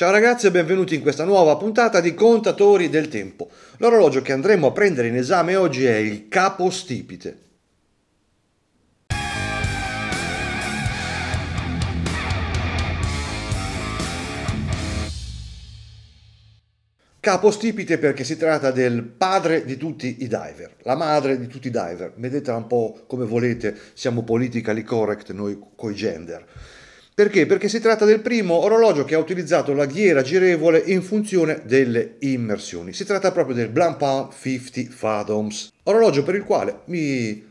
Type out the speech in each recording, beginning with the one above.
Ciao ragazzi e benvenuti in questa nuova puntata di Contatori del Tempo. L'orologio che andremo a prendere in esame oggi è il Capostipite. Capostipite perché si tratta del padre di tutti i diver, la madre di tutti i diver, vedetela un po' come volete, siamo politically correct noi coi gender. Perché? Perché si tratta del primo orologio che ha utilizzato la ghiera girevole in funzione delle immersioni. Si tratta proprio del Blancpain 50 Fathoms, orologio per il quale mi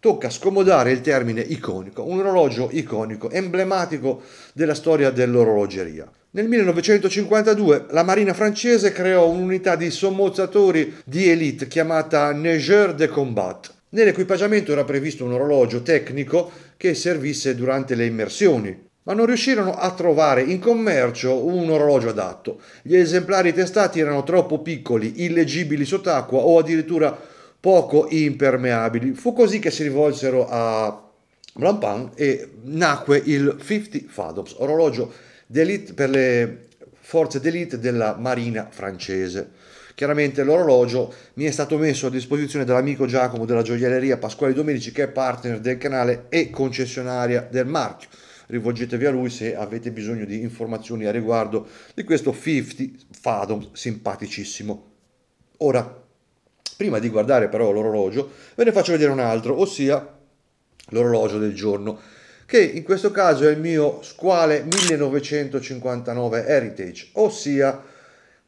tocca scomodare il termine iconico, un orologio iconico, emblematico della storia dell'orologeria. Nel 1952 la marina francese creò un'unità di sommozzatori di elite chiamata Neigeur de Combat. Nell'equipaggiamento era previsto un orologio tecnico che servisse durante le immersioni ma non riuscirono a trovare in commercio un orologio adatto. Gli esemplari testati erano troppo piccoli, illeggibili sott'acqua o addirittura poco impermeabili. Fu così che si rivolsero a Blancpain e nacque il 50 Fathoms, orologio d'élite per le forze d'élite della marina francese. Chiaramente l'orologio mi è stato messo a disposizione dall'amico Giacomo della gioielleria Pasquale Domenici che è partner del canale e concessionaria del marchio rivolgetevi a lui se avete bisogno di informazioni a riguardo di questo 50 Fathom simpaticissimo. Ora, prima di guardare però l'orologio, ve ne faccio vedere un altro, ossia l'orologio del giorno, che in questo caso è il mio Squale 1959 Heritage, ossia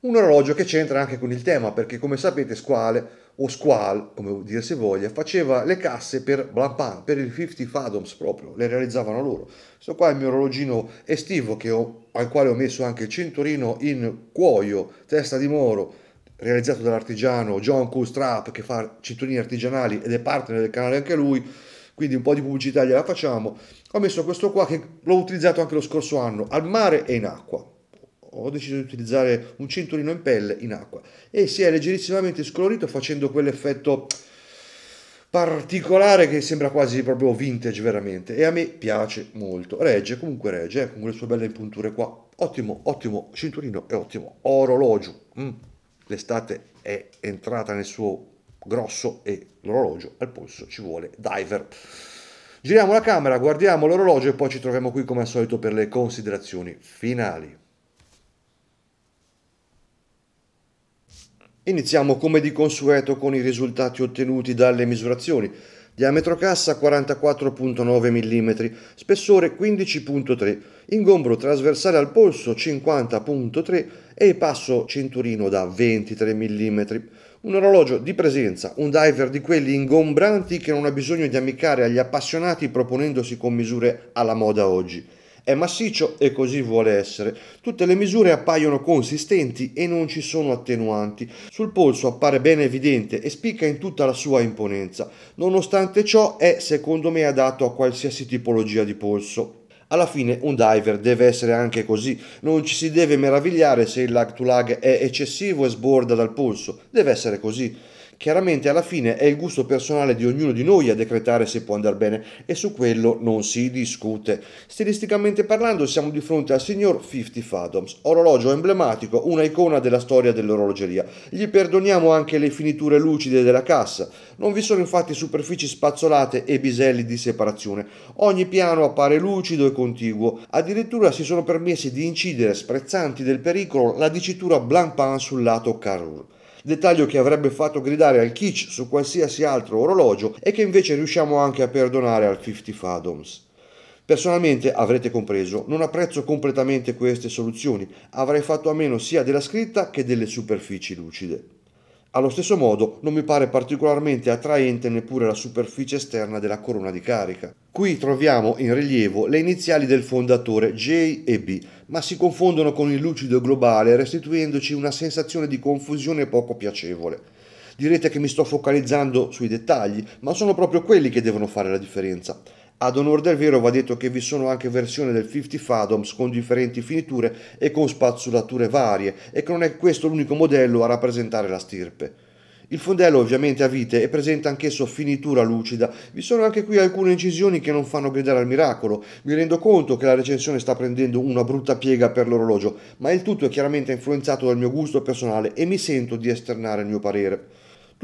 un orologio che c'entra anche con il tema, perché come sapete Squale o Squall, come dire se voglia, faceva le casse per Blancpain, per il 50 Fathoms proprio, le realizzavano loro. Questo qua è il mio orologino estivo che ho, al quale ho messo anche il cinturino in cuoio, testa di moro, realizzato dall'artigiano John Coolstrap che fa cinturini artigianali ed è partner del canale anche lui, quindi un po' di pubblicità gliela facciamo. Ho messo questo qua che l'ho utilizzato anche lo scorso anno, al mare e in acqua ho deciso di utilizzare un cinturino in pelle in acqua e si è leggerissimamente scolorito facendo quell'effetto particolare che sembra quasi proprio vintage veramente e a me piace molto regge comunque regge eh, con le sue belle impunture qua ottimo ottimo cinturino e ottimo orologio mm. l'estate è entrata nel suo grosso e l'orologio al polso ci vuole diver giriamo la camera guardiamo l'orologio e poi ci troviamo qui come al solito per le considerazioni finali Iniziamo come di consueto con i risultati ottenuti dalle misurazioni. Diametro cassa 44.9 mm, spessore 15.3, ingombro trasversale al polso 50.3 e passo cinturino da 23 mm. Un orologio di presenza, un diver di quelli ingombranti che non ha bisogno di ammiccare agli appassionati proponendosi con misure alla moda oggi. È massiccio e così vuole essere. Tutte le misure appaiono consistenti e non ci sono attenuanti. Sul polso appare ben evidente e spicca in tutta la sua imponenza. Nonostante ciò è secondo me adatto a qualsiasi tipologia di polso. Alla fine un diver deve essere anche così, non ci si deve meravigliare se il lag to lag è eccessivo e sborda dal polso, deve essere così. Chiaramente alla fine è il gusto personale di ognuno di noi a decretare se può andare bene e su quello non si discute. Stilisticamente parlando siamo di fronte al signor 50 Fathoms, orologio emblematico, una icona della storia dell'orologeria. Gli perdoniamo anche le finiture lucide della cassa, non vi sono infatti superfici spazzolate e biselli di separazione, ogni piano appare lucido e contiguo, addirittura si sono permessi di incidere sprezzanti del pericolo la dicitura Blancpain sul lato Carrure dettaglio che avrebbe fatto gridare al kitsch su qualsiasi altro orologio e che invece riusciamo anche a perdonare al 50 Fathoms. Personalmente, avrete compreso, non apprezzo completamente queste soluzioni, avrei fatto a meno sia della scritta che delle superfici lucide. Allo stesso modo non mi pare particolarmente attraente neppure la superficie esterna della corona di carica. Qui troviamo in rilievo le iniziali del fondatore J e B, ma si confondono con il lucido globale restituendoci una sensazione di confusione poco piacevole. Direte che mi sto focalizzando sui dettagli, ma sono proprio quelli che devono fare la differenza. Ad onore del vero va detto che vi sono anche versioni del 50 Fathoms con differenti finiture e con spazzolature varie e che non è questo l'unico modello a rappresentare la stirpe. Il fondello ovviamente a vite e presenta anch'esso finitura lucida. Vi sono anche qui alcune incisioni che non fanno gridare al miracolo. Mi rendo conto che la recensione sta prendendo una brutta piega per l'orologio, ma il tutto è chiaramente influenzato dal mio gusto personale e mi sento di esternare il mio parere.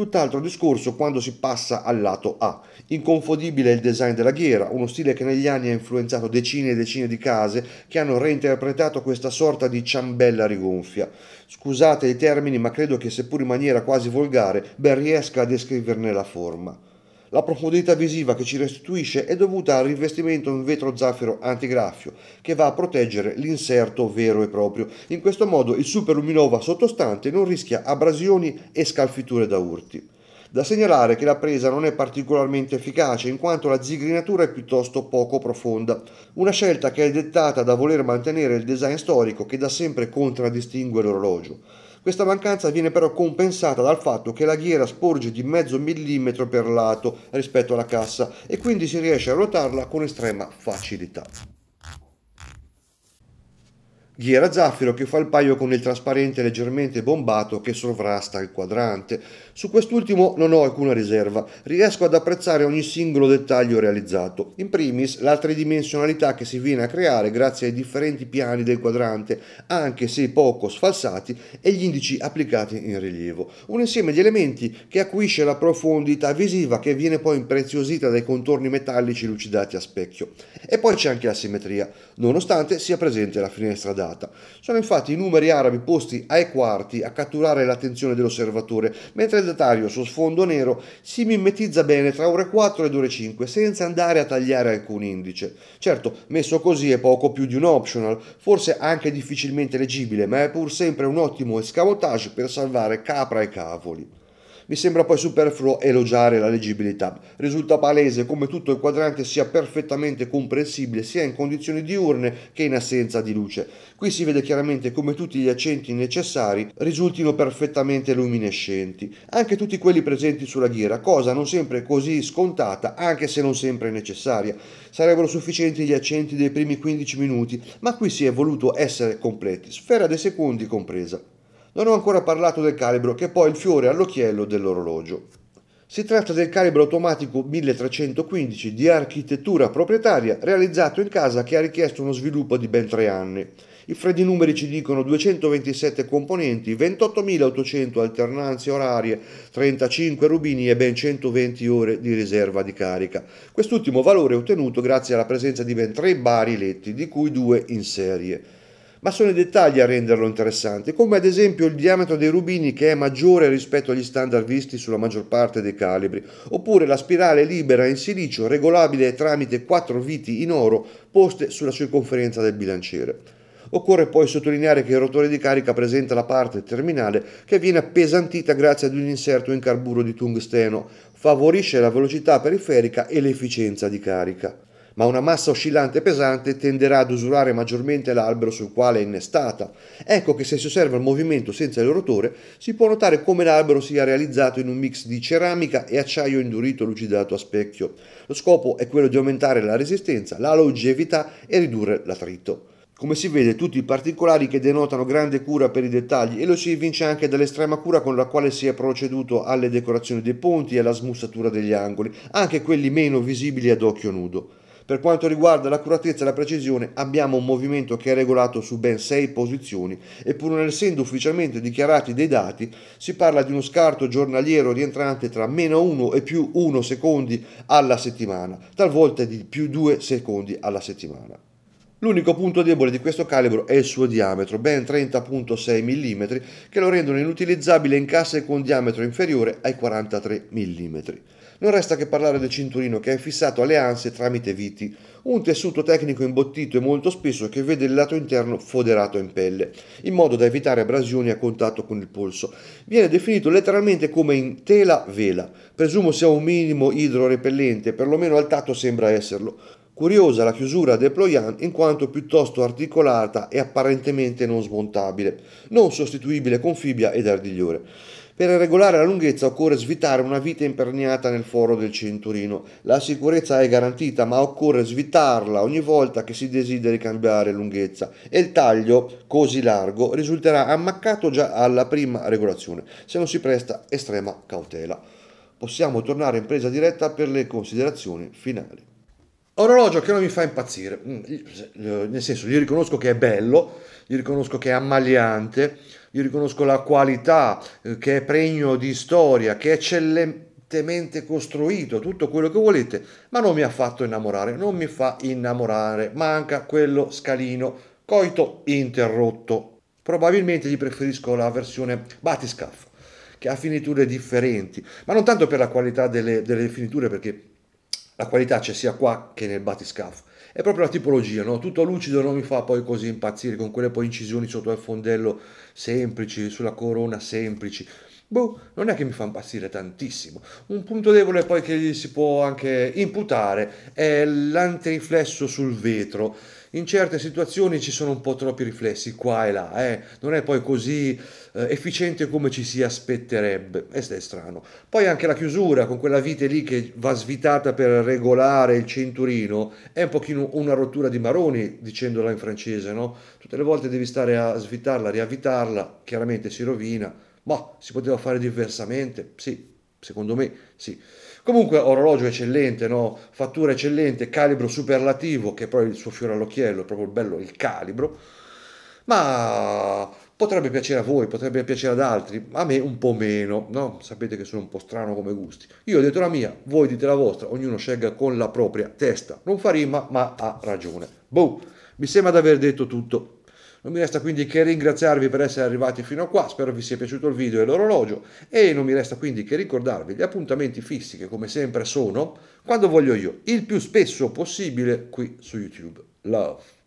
Tutt'altro discorso quando si passa al lato A. Inconfondibile è il design della ghiera, uno stile che negli anni ha influenzato decine e decine di case che hanno reinterpretato questa sorta di ciambella rigonfia. Scusate i termini, ma credo che seppur in maniera quasi volgare, ben riesca a descriverne la forma. La profondità visiva che ci restituisce è dovuta al rivestimento in vetro zaffero antigraffio che va a proteggere l'inserto vero e proprio. In questo modo il Super Luminova sottostante non rischia abrasioni e scalfiture da urti. Da segnalare che la presa non è particolarmente efficace in quanto la zigrinatura è piuttosto poco profonda, una scelta che è dettata da voler mantenere il design storico che da sempre contraddistingue l'orologio. Questa mancanza viene però compensata dal fatto che la ghiera sporge di mezzo millimetro per lato rispetto alla cassa e quindi si riesce a ruotarla con estrema facilità. Ghiera zaffiro che fa il paio con il trasparente leggermente bombato che sovrasta il quadrante. Su quest'ultimo non ho alcuna riserva, riesco ad apprezzare ogni singolo dettaglio realizzato. In primis la tridimensionalità che si viene a creare grazie ai differenti piani del quadrante, anche se poco sfalsati, e gli indici applicati in rilievo. Un insieme di elementi che acuisce la profondità visiva che viene poi impreziosita dai contorni metallici lucidati a specchio. E poi c'è anche la simmetria, nonostante sia presente la finestra d'aria giornata. Sono infatti i numeri arabi posti ai quarti a catturare l'attenzione dell'osservatore, mentre il datario su sfondo nero si mimetizza bene tra ore 4 ed ore 5 senza andare a tagliare alcun indice. Certo, messo così è poco più di un optional, forse anche difficilmente leggibile, ma è pur sempre un ottimo escamotage per salvare capra e cavoli. Mi sembra poi superfluo elogiare la leggibilità. Risulta palese come tutto il quadrante sia perfettamente comprensibile sia in condizioni diurne che in assenza di luce. Qui si vede chiaramente come tutti gli accenti necessari risultino perfettamente luminescenti, anche tutti quelli presenti sulla ghiera, cosa non sempre così scontata, anche se non sempre necessaria. Sarebbero sufficienti gli accenti dei primi 15 minuti, ma qui si è voluto essere completi, sfera dei secondi compresa. Non ho ancora parlato del calibro che è poi il fiore all'occhiello dell'orologio. Si tratta del calibro automatico 1315 di architettura proprietaria realizzato in casa che ha richiesto uno sviluppo di ben tre anni. I freddi numeri ci dicono 227 componenti, 28.800 alternanze orarie, 35 rubini e ben 120 ore di riserva di carica. Quest'ultimo valore è ottenuto grazie alla presenza di ben tre bariletti, di cui due in serie ma sono i dettagli a renderlo interessante, come ad esempio il diametro dei rubini che è maggiore rispetto agli standard visti sulla maggior parte dei calibri, oppure la spirale libera in silicio regolabile tramite quattro viti in oro poste sulla circonferenza del bilanciere. Occorre poi sottolineare che il rotore di carica presenta la parte terminale che viene appesantita grazie ad un inserto in carburo di tungsteno, favorisce la velocità periferica e l'efficienza di carica ma una massa oscillante pesante tenderà ad usurare maggiormente l'albero sul quale è innestata. Ecco che se si osserva il movimento senza il rotore, si può notare come l'albero sia realizzato in un mix di ceramica e acciaio indurito lucidato a specchio. Lo scopo è quello di aumentare la resistenza, la longevità e ridurre l'attrito. Come si vede, tutti i particolari che denotano grande cura per i dettagli e lo si evince anche dall'estrema cura con la quale si è proceduto alle decorazioni dei ponti e alla smussatura degli angoli, anche quelli meno visibili ad occhio nudo. Per quanto riguarda l'accuratezza e la precisione, abbiamo un movimento che è regolato su ben 6 posizioni e pur non essendo ufficialmente dichiarati dei dati, si parla di uno scarto giornaliero rientrante tra meno 1 e più 1 secondi alla settimana, talvolta di più 2 secondi alla settimana. L'unico punto debole di questo calibro è il suo diametro, ben 30.6 mm, che lo rendono inutilizzabile in casse con diametro inferiore ai 43 mm. Non resta che parlare del cinturino che è fissato alle anse tramite viti, un tessuto tecnico imbottito e molto spesso che vede il lato interno foderato in pelle, in modo da evitare abrasioni a contatto con il polso. Viene definito letteralmente come in tela vela, presumo sia un minimo idrorepellente, perlomeno al tatto sembra esserlo. Curiosa la chiusura del in quanto piuttosto articolata e apparentemente non smontabile, non sostituibile con fibbia ed ardigliore. Per regolare la lunghezza occorre svitare una vite imperniata nel foro del cinturino. La sicurezza è garantita, ma occorre svitarla ogni volta che si desideri cambiare lunghezza e il taglio così largo risulterà ammaccato già alla prima regolazione, se non si presta estrema cautela. Possiamo tornare in presa diretta per le considerazioni finali. Orologio che non mi fa impazzire, mm, nel senso gli riconosco che è bello, gli riconosco che è ammaliante, gli riconosco la qualità, eh, che è pregno di storia, che è eccellentemente costruito, tutto quello che volete, ma non mi ha fatto innamorare, non mi fa innamorare, manca quello scalino coito interrotto. Probabilmente gli preferisco la versione batiscaf, che ha finiture differenti, ma non tanto per la qualità delle, delle finiture perché la qualità c'è sia qua che nel batiscafo. È proprio la tipologia, no? tutto lucido non mi fa poi così impazzire con quelle poi incisioni sotto al fondello semplici, sulla corona semplici. Boh, non è che mi fa impazzire tantissimo. Un punto debole poi che gli si può anche imputare è l'antiriflesso sul vetro in certe situazioni ci sono un po' troppi riflessi qua e là, eh? non è poi così eh, efficiente come ci si aspetterebbe, e è strano. Poi anche la chiusura con quella vite lì che va svitata per regolare il cinturino è un pochino una rottura di maroni, dicendola in francese, no? Tutte le volte devi stare a svitarla, a riavvitarla, chiaramente si rovina, ma boh, si poteva fare diversamente, sì, secondo me sì. Comunque orologio eccellente, no? fattura eccellente, calibro superlativo, che poi il suo fiore all'occhiello, è proprio bello il calibro, ma potrebbe piacere a voi, potrebbe piacere ad altri, a me un po' meno, no? sapete che sono un po' strano come gusti. Io ho detto la mia, voi dite la vostra, ognuno scelga con la propria testa, non fa rima ma ha ragione. Boh, mi sembra di aver detto tutto. Non mi resta quindi che ringraziarvi per essere arrivati fino a qua, spero vi sia piaciuto il video e l'orologio e non mi resta quindi che ricordarvi gli appuntamenti fissi che come sempre sono quando voglio io, il più spesso possibile qui su YouTube. Love.